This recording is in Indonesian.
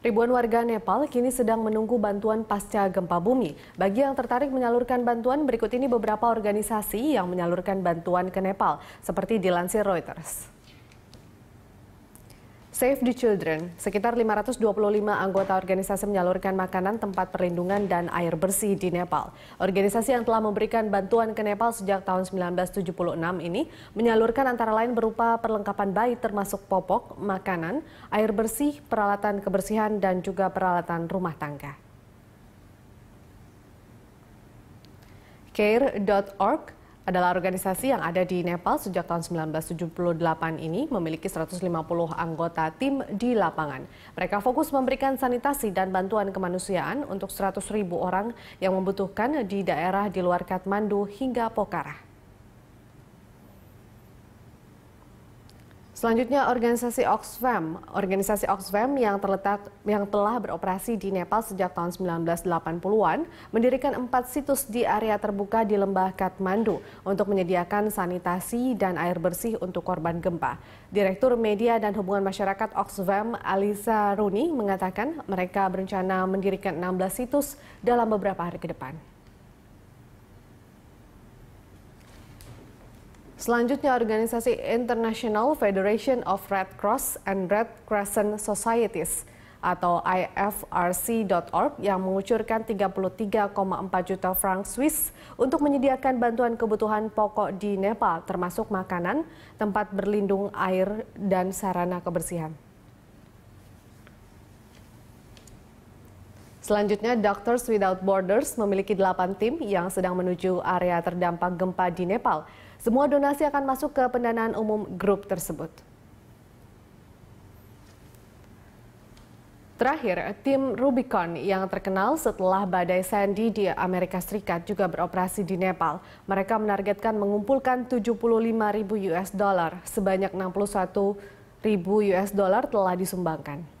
Ribuan warga Nepal kini sedang menunggu bantuan pasca gempa bumi. Bagi yang tertarik menyalurkan bantuan, berikut ini beberapa organisasi yang menyalurkan bantuan ke Nepal, seperti dilansir Reuters. Save the Children, sekitar 525 anggota organisasi menyalurkan makanan, tempat perlindungan, dan air bersih di Nepal. Organisasi yang telah memberikan bantuan ke Nepal sejak tahun 1976 ini menyalurkan antara lain berupa perlengkapan bayi termasuk popok, makanan, air bersih, peralatan kebersihan, dan juga peralatan rumah tangga. Care.org adalah organisasi yang ada di Nepal sejak tahun 1978 ini memiliki 150 anggota tim di lapangan. Mereka fokus memberikan sanitasi dan bantuan kemanusiaan untuk 100 ribu orang yang membutuhkan di daerah di luar Kathmandu hingga Pokhara. Selanjutnya organisasi Oxfam, organisasi Oxfam yang terletak yang telah beroperasi di Nepal sejak tahun 1980-an, mendirikan empat situs di area terbuka di lembah Kathmandu untuk menyediakan sanitasi dan air bersih untuk korban gempa. Direktur Media dan Hubungan Masyarakat Oxfam, Alisa Runi, mengatakan mereka berencana mendirikan 16 situs dalam beberapa hari ke depan. Selanjutnya, organisasi International Federation of Red Cross and Red Crescent Societies atau ifrc.org yang mengucurkan 33,4 juta franc Swiss untuk menyediakan bantuan kebutuhan pokok di Nepal termasuk makanan, tempat berlindung, air, dan sarana kebersihan. Selanjutnya, Doctors Without Borders memiliki 8 tim yang sedang menuju area terdampak gempa di Nepal. Semua donasi akan masuk ke pendanaan umum grup tersebut. Terakhir, tim Rubicon yang terkenal setelah badai Sandy di Amerika Serikat juga beroperasi di Nepal. Mereka menargetkan mengumpulkan 75 ribu US dollar, sebanyak 61 ribu US dollar telah disumbangkan.